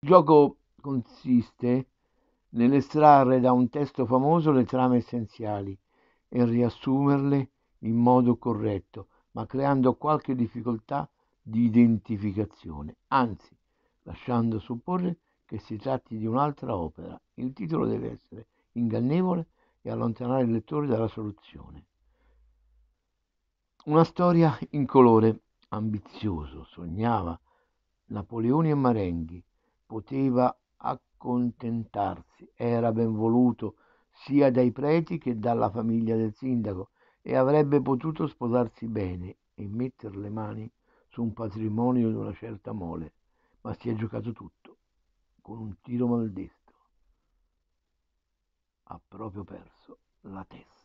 Il gioco consiste nell'estrarre da un testo famoso le trame essenziali e riassumerle in modo corretto, ma creando qualche difficoltà di identificazione, anzi lasciando supporre che si tratti di un'altra opera. Il titolo deve essere ingannevole e allontanare il lettore dalla soluzione. Una storia in colore ambizioso, sognava Napoleone e Marenghi, poteva accontentarsi era ben voluto sia dai preti che dalla famiglia del sindaco e avrebbe potuto sposarsi bene e metter le mani su un patrimonio di una certa mole ma si è giocato tutto con un tiro maldestro ha proprio perso la testa